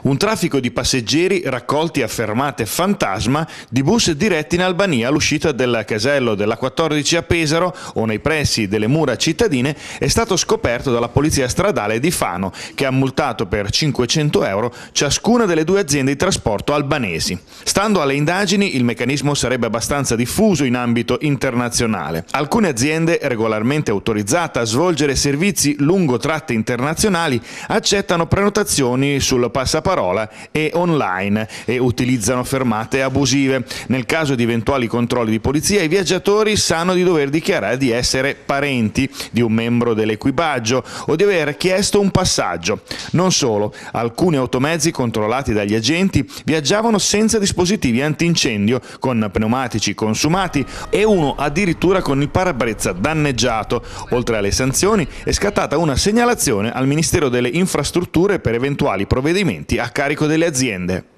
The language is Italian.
Un traffico di passeggeri raccolti a fermate fantasma di bus diretti in Albania all'uscita del casello della 14 a Pesaro o nei pressi delle mura cittadine è stato scoperto dalla polizia stradale di Fano che ha multato per 500 euro ciascuna delle due aziende di trasporto albanesi. Stando alle indagini il meccanismo sarebbe abbastanza diffuso in ambito internazionale. Alcune aziende regolarmente autorizzate a svolgere servizi lungo tratte internazionali accettano prenotazioni sul passaporto parola e online e utilizzano fermate abusive. Nel caso di eventuali controlli di polizia i viaggiatori sanno di dover dichiarare di essere parenti di un membro dell'equipaggio o di aver chiesto un passaggio. Non solo, alcuni automezzi controllati dagli agenti viaggiavano senza dispositivi antincendio, con pneumatici consumati e uno addirittura con il parabrezza danneggiato. Oltre alle sanzioni è scattata una segnalazione al Ministero delle Infrastrutture per eventuali provvedimenti a carico delle aziende.